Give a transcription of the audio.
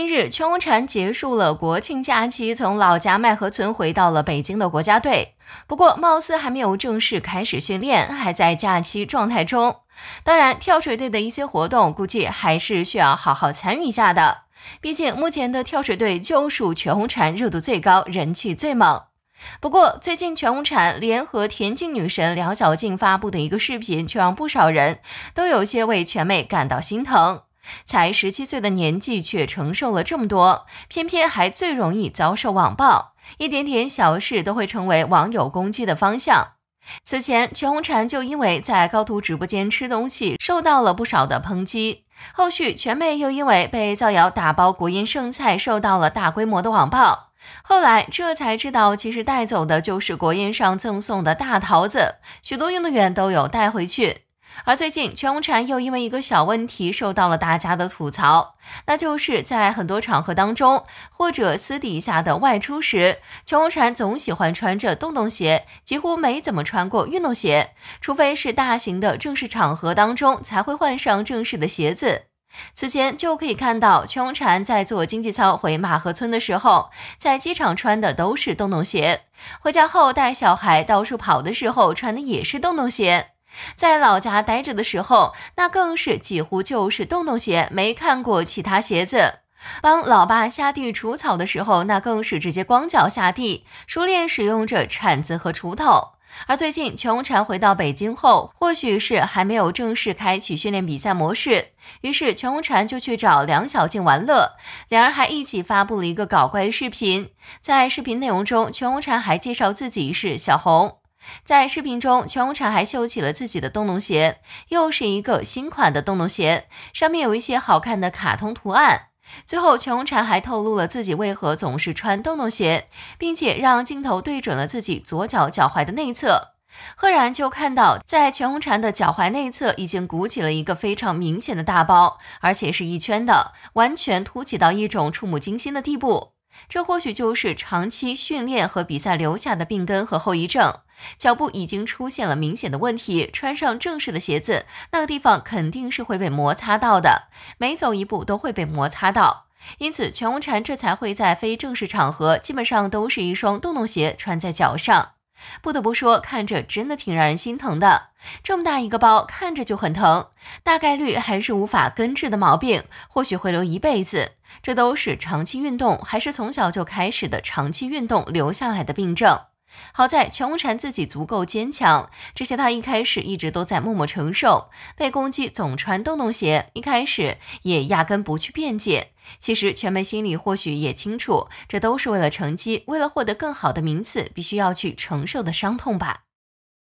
近日，全红婵结束了国庆假期，从老家麦河村回到了北京的国家队。不过，貌似还没有正式开始训练，还在假期状态中。当然，跳水队的一些活动估计还是需要好好参与一下的。毕竟，目前的跳水队就属全红婵热度最高，人气最猛。不过，最近全红婵联合田径女神梁小静发布的一个视频，却让不少人都有些为全妹感到心疼。才十七岁的年纪，却承受了这么多，偏偏还最容易遭受网暴，一点点小事都会成为网友攻击的方向。此前，全红婵就因为在高途直播间吃东西受到了不少的抨击，后续全妹又因为被造谣打包国音剩菜受到了大规模的网暴，后来这才知道，其实带走的就是国宴上赠送的大桃子，许多运动员都有带回去。而最近，全红婵又因为一个小问题受到了大家的吐槽，那就是在很多场合当中，或者私底下的外出时，全红婵总喜欢穿着洞洞鞋，几乎没怎么穿过运动鞋，除非是大型的正式场合当中才会换上正式的鞋子。此前就可以看到，全红婵在做经济舱回马河村的时候，在机场穿的都是洞洞鞋，回家后带小孩到处跑的时候穿的也是洞洞鞋。在老家待着的时候，那更是几乎就是洞洞鞋，没看过其他鞋子。帮老爸下地除草的时候，那更是直接光脚下地，熟练使用着铲子和锄头。而最近，全红婵回到北京后，或许是还没有正式开启训练比赛模式，于是全红婵就去找梁小静玩乐，两人还一起发布了一个搞怪视频。在视频内容中，全红婵还介绍自己是小红。在视频中，全红婵还秀起了自己的洞洞鞋，又是一个新款的洞洞鞋，上面有一些好看的卡通图案。最后，全红婵还透露了自己为何总是穿洞洞鞋，并且让镜头对准了自己左脚脚踝的内侧，赫然就看到，在全红婵的脚踝内侧已经鼓起了一个非常明显的大包，而且是一圈的，完全凸起到一种触目惊心的地步。这或许就是长期训练和比赛留下的病根和后遗症。脚步已经出现了明显的问题，穿上正式的鞋子，那个地方肯定是会被摩擦到的，每走一步都会被摩擦到。因此，全红婵这才会在非正式场合基本上都是一双洞洞鞋穿在脚上。不得不说，看着真的挺让人心疼的。这么大一个包，看着就很疼，大概率还是无法根治的毛病，或许会留一辈子。这都是长期运动，还是从小就开始的长期运动留下来的病症。好在全无禅自己足够坚强，这些他一开始一直都在默默承受。被攻击总穿洞洞鞋，一开始也压根不去辩解。其实全美心里或许也清楚，这都是为了成绩，为了获得更好的名次，必须要去承受的伤痛吧。